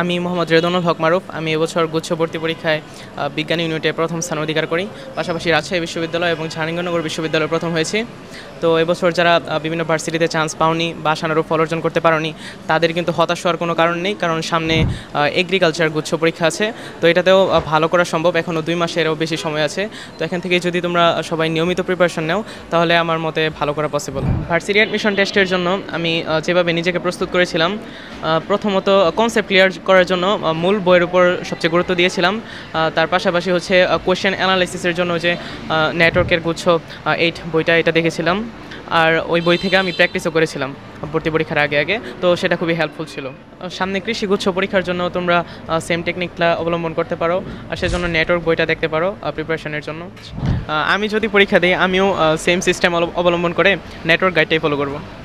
আমি মোহাম্মদ রেদনুল হক মারুফ আমি এবছর গুচ্ছবর্তী পরীক্ষায় বিজ্ঞান ইউনিটে প্রথম স্থান অধিকার করি পাশাপাশি রাজশাহী বিশ্ববিদ্যালয় এবং ঝাড়িঙ্গনগর বিশ্ববিদ্যালয়ে প্রথম হয়েছি তো এবছর যারা বিভিন্ন ভার্সিটিতে চান্স পাওনি বা সানারূপ ফল অর্জন করতে পারি তাদের কিন্তু হতাশ হওয়ার কোনো কারণ নেই কারণ সামনে এগ্রিকালচার গুচ্ছ পরীক্ষা আছে তো এটাতেও ভালো করা সম্ভব এখনও দুই মাসেরও বেশি সময় আছে তো এখান থেকে যদি তোমরা সবাই নিয়মিত প্রিপারেশন নাও তাহলে আমার মতে ভালো করা পসিবল ভার্সিটি অ্যাডমিশন টেস্টের জন্য আমি যেভাবে নিজেকে প্রস্তুত করেছিলাম প্রথমত কনসেপ্ট ক্লিয়ার করার জন্য মূল বইয়ের উপর সবচেয়ে গুরুত্ব দিয়েছিলাম তার পাশাপাশি হচ্ছে কোয়েশ্চেন অ্যানালাইসিসের জন্য যে নেটওয়ার্কের গুচ্ছ এইট বইটা এটা দেখেছিলাম আর ওই বই থেকে আমি প্র্যাকটিসও করেছিলাম ভর্তি পরীক্ষার আগে আগে তো সেটা খুবই হেল্পফুল ছিল সামনে কৃষি গুচ্ছ পরীক্ষার জন্য তোমরা সেম টেকনিকটা অবলম্বন করতে পারো আর সেজন্য নেটওয়ার্ক বইটা দেখতে পারো প্রিপারেশনের জন্য আমি যদি পরীক্ষা দিই আমিও সেম সিস্টেম অবলম্বন করে নেটওয়ার্ক গাইডটাই ফলো করবো